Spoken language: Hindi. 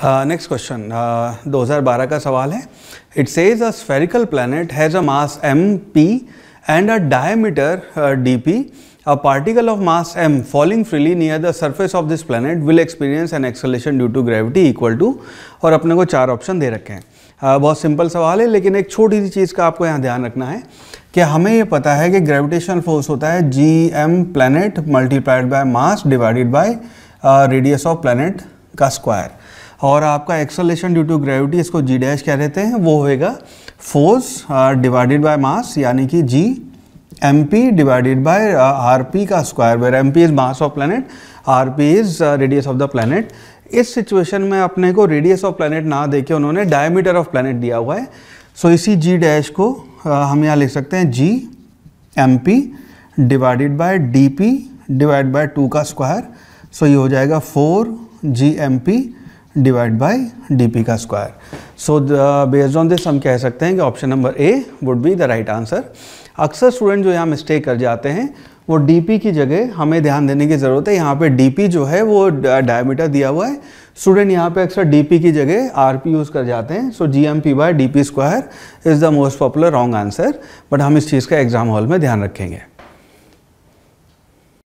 नेक्स्ट क्वेश्चन 2012 का सवाल है it says a spherical planet has a mass M P and a diameter D P a particle of mass M falling freely near the surface of this planet will experience an acceleration due to gravity equal to और अपने को चार ऑप्शन दे रखे हैं uh, बहुत सिंपल सवाल है लेकिन एक छोटी सी चीज़ का आपको यहाँ ध्यान रखना है कि हमें ये पता है कि ग्रेविटेशनल फोर्स होता है G M planet multiplied by mass divided by radius of planet का स्क्वायर और आपका एक्सलेशन ड्यू टू ग्रेविटी इसको जी डैश कह देते हैं वो होएगा फोर्स डिवाइडेड बाय मास यानी कि G M P divided by R P का square where M P is mass of planet R P is radius of the planet इस सिचुएशन में अपने को रेडियस ऑफ प्लानट ना दे के उन्होंने डायमीटर ऑफ प्लानट दिया हुआ है सो so, इसी जी डैश को आ, uh, हम यहाँ लिख सकते हैं G M P divided by D P divide by two का स्क्वायर सो so, ये हो जाएगा four G M P divide by DP का square so based on this हम कह सकते हैं कि option number A would be the right answer अक्सर स्टूडेंट जो यहाँ मिस्टेक कर जाते हैं वो डीपी की जगह हमें ध्यान देने की ज़रूरत है यहाँ पे डीपी जो है वो डायमीटर दिया हुआ है स्टूडेंट यहाँ पे अक्सर डीपी की जगह आरपी यूज़ कर जाते हैं so G M P by D P square is the most popular wrong answer but हम इस चीज़ का एग्ज़ाम हॉल में ध्यान रखेंगे